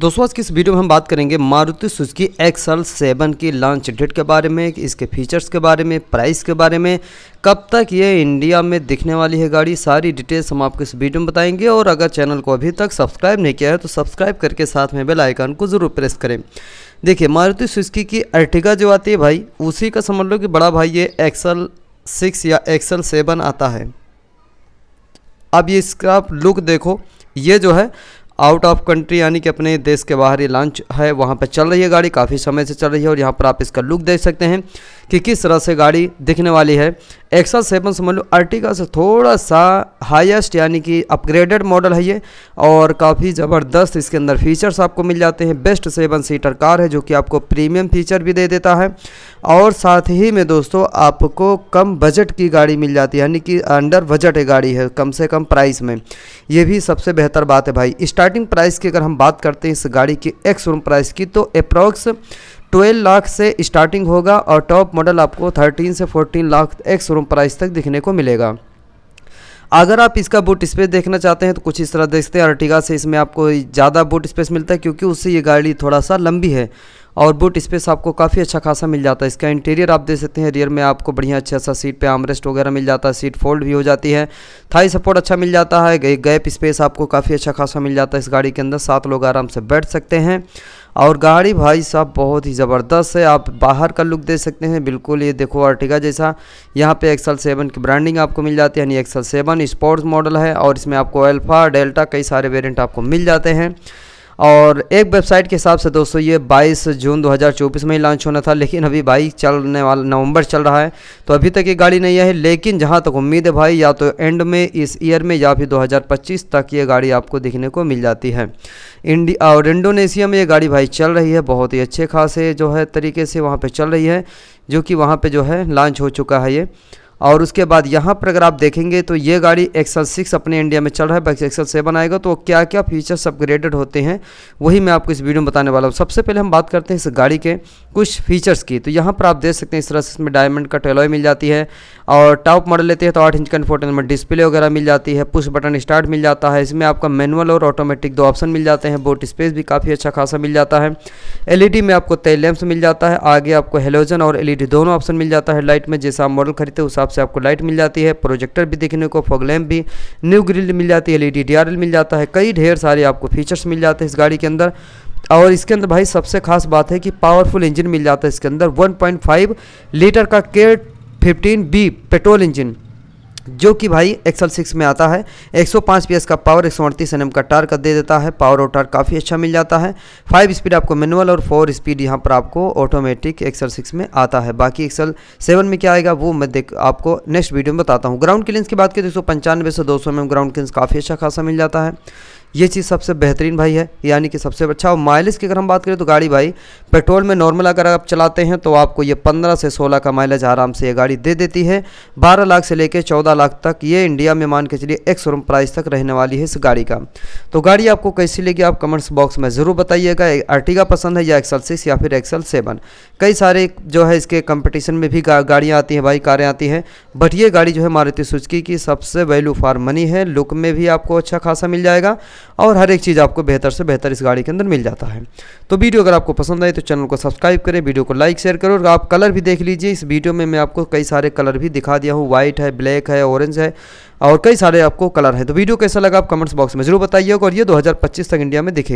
दोस्तों आज की इस वीडियो में हम बात करेंगे मारुति सुजुकी एक्सल सेवन की लॉन्च डेट के बारे में इसके फीचर्स के बारे में प्राइस के बारे में कब तक ये इंडिया में दिखने वाली है गाड़ी सारी डिटेल्स हम आपको इस वीडियो में बताएंगे और अगर चैनल को अभी तक सब्सक्राइब नहीं किया है तो सब्सक्राइब करके साथ में बेल आइकन को ज़रूर प्रेस करें देखिए मारुति सुजुकी की अर्टिगा जो आती है भाई उसी का समझ लो कि बड़ा भाई ये एक्सल सिक्स या एक्सल सेवन आता है अब ये इसका लुक देखो ये जो है आउट ऑफ कंट्री यानी कि अपने देश के बाहर ये लॉन्च है वहाँ पर चल रही है गाड़ी काफ़ी समय से चल रही है और यहाँ पर आप इसका लुक देख सकते हैं कि किस तरह से गाड़ी दिखने वाली है एक्सा सेवन समझ लो अर्टिका से थोड़ा सा हाईएस्ट यानी कि अपग्रेडेड मॉडल है ये और काफ़ी ज़बरदस्त इसके अंदर फीचर्स आपको मिल जाते हैं बेस्ट सेवन सीटर कार है जो कि आपको प्रीमियम फीचर भी दे देता है और साथ ही में दोस्तों आपको कम बजट की गाड़ी मिल जाती है यानी कि अंडर बजट है गाड़ी है कम से कम प्राइस में ये भी सबसे बेहतर बात है भाई स्टार्टिंग प्राइस की अगर हम बात करते हैं इस गाड़ी की एक्स रूम प्राइस की तो अप्रॉक्स 12 लाख से स्टार्टिंग होगा और टॉप मॉडल आपको 13 से 14 लाख एक शोरूम प्राइस तक दिखने को मिलेगा अगर आप इसका बूट स्पेस देखना चाहते हैं तो कुछ इस तरह देखते हैं अर्टिगा से इसमें आपको ज़्यादा बूट स्पेस मिलता है क्योंकि उससे ये गाड़ी थोड़ा सा लंबी है और बूट स्पेस आपको काफ़ी अच्छा खासा मिल जाता है इसका इंटीरियर आप देख सकते हैं रियर में आपको बढ़िया अच्छा सा सीट पे आमरेस्ट वगैरह मिल जाता है सीट फोल्ड भी हो जाती है थाई सपोर्ट अच्छा मिल जाता है गैप स्पेस आपको काफ़ी अच्छा खासा मिल जाता है इस गाड़ी के अंदर सात लोग आराम से बैठ सकते हैं और गाड़ी भाई साहब बहुत ही ज़बरदस्त है आप बाहर का लुक दे सकते हैं बिल्कुल ये देखो अर्टिगा जैसा यहाँ पे एक्सल सेवन की ब्रांडिंग आपको मिल जाती है यानी एक्सल सेवन स्पोर्ट्स मॉडल है और इसमें आपको अल्फ़ा डेल्टा कई सारे वेरियंट आपको मिल जाते हैं और एक वेबसाइट के हिसाब से दोस्तों ये 22 जून 2024 में ही लॉन्च होना था लेकिन अभी भाई चलने वाला नवंबर चल रहा है तो अभी तक ये गाड़ी नहीं आई है लेकिन जहाँ तक उम्मीद है भाई या तो एंड में इस ईयर में या फिर 2025 तक ये गाड़ी आपको देखने को मिल जाती है इंडिया और इंडोनेशिया में ये गाड़ी भाई चल रही है बहुत ही अच्छे खासे जो है तरीके से वहाँ पर चल रही है जो कि वहाँ पर जो है लॉन्च हो चुका है ये और उसके बाद यहाँ पर अगर आप देखेंगे तो ये गाड़ी एक्सल सिक्स अपने इंडिया में चल रहा है बाकी एक्सल सेवन आएगा तो क्या क्या फीचर्स अपग्रेडेड होते हैं वही मैं आपको इस वीडियो में बताने वाला हूँ सबसे पहले हम बात करते हैं इस गाड़ी के कुछ फीचर्स की तो यहाँ पर आप देख सकते हैं इस तरह से इसमें डायमंड का टेलॉय मिल जाती है और टॉप मॉडल लेते हैं तो आठ इंच का में डिस्प्ले वगैरह मिल जाती है पुश बटन स्टार्ट मिल जाता है इसमें आपका मैनुअल और ऑटोमेटिक दो ऑप्शन मिल जाते हैं बोट स्पेस भी काफ़ी अच्छा खासा मिल जाता है एलईडी में आपको तेल लैम्प्स मिल जाता है आगे आपको हेलोजन और एलईडी दोनों ऑप्शन मिल जाता है लाइट में जैसा आप मॉडल खरीदते उस हिसाब से आपको लाइट मिल जाती है प्रोजेक्टर भी देखने को फॉग लैम्प भी न्यू ग्रिल मिल जाती है एल ई मिल जाता है कई ढेर सारे आपको फीचर्स मिल जाते हैं इस गाड़ी के अंदर और इसके अंदर भाई सबसे खास बात है कि पावरफुल इंजन मिल जाता है इसके अंदर 1.5 लीटर का K fifteen B petrol engine जो कि भाई एक्सल सिक्स में आता है 105 पीएस का पावर एक सौ अड़तीस एन का टार का दे देता है पावर और टार काफ़ी अच्छा मिल जाता है फाइव स्पीड आपको मैनुअल और फोर स्पीड यहाँ पर आपको ऑटोमेटिक एक्सल सिक्स में आता है बाकी एक्सल सेवन में क्या आएगा वो मैं देख आपको नेक्स्ट वीडियो में बताता हूँ ग्राउंड क्लिनस की बात करें तो एक सौ पंचानवे से दो सौ ग्राउंड क्लिनस काफ़ी अच्छा खासा मिल जाता है ये चीज़ सबसे बेहतरीन भाई है यानी कि सबसे अच्छा और माइलेज की अगर हम बात करें तो गाड़ी भाई पेट्रोल में नॉर्मल अगर आप चलाते हैं तो आपको ये 15 से 16 का माइलेज आराम से ये गाड़ी दे देती है 12 लाख से लेकर 14 लाख तक ये इंडिया में मान के चलिए एक शोरूम प्राइस तक रहने वाली है इस गाड़ी का तो गाड़ी आपको कैसी लेगी आप कमेंट्स बॉक्स में ज़रूर बताइएगा अर्टिगा पसंद है या एक्सल सिक्स या फिर एक्सल सेवन कई सारे जो है इसके कंपटीशन में भी गाड़ियाँ आती हैं भाई कारें आती हैं बट ये गाड़ी जो है मारुति सुचकी की सबसे वैल्यू फॉर मनी है लुक में भी आपको अच्छा खासा मिल जाएगा और हर एक चीज़ आपको बेहतर से बेहतर इस गाड़ी के अंदर मिल जाता है तो वीडियो अगर आपको पसंद आए तो चैनल को सब्सक्राइब करें वीडियो को लाइक शेयर करें और आप कलर भी देख लीजिए इस वीडियो में मैं आपको कई सारे कलर भी दिखा दिया हूँ व्हाइट है ब्लैक है ऑरेंज है और कई सारे आपको कलर है तो वीडियो कैसा लगा आप कमेंट्स बॉक्स में जरूर बताइएगा और ये दो तक इंडिया में दिखेगा